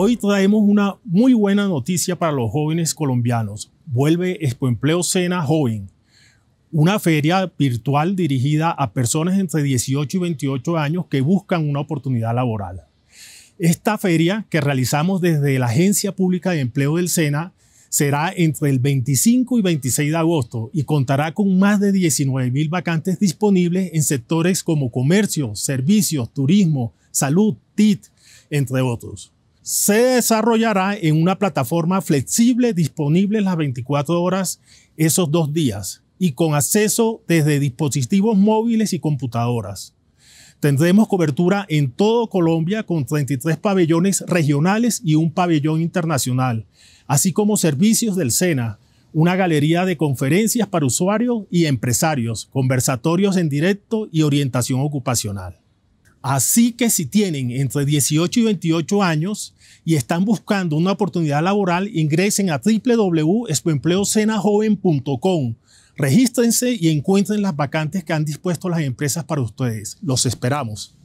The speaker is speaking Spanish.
Hoy traemos una muy buena noticia para los jóvenes colombianos. Vuelve Expo Empleo Sena Joven, una feria virtual dirigida a personas entre 18 y 28 años que buscan una oportunidad laboral. Esta feria que realizamos desde la Agencia Pública de Empleo del SENA será entre el 25 y 26 de agosto y contará con más de 19 mil vacantes disponibles en sectores como comercio, servicios, turismo, salud, TIT, entre otros se desarrollará en una plataforma flexible disponible las 24 horas esos dos días y con acceso desde dispositivos móviles y computadoras. Tendremos cobertura en todo Colombia con 33 pabellones regionales y un pabellón internacional, así como servicios del SENA, una galería de conferencias para usuarios y empresarios, conversatorios en directo y orientación ocupacional. Así que si tienen entre 18 y 28 años y están buscando una oportunidad laboral, ingresen a www.espoempleocenajoven.com. Regístrense y encuentren las vacantes que han dispuesto las empresas para ustedes. Los esperamos.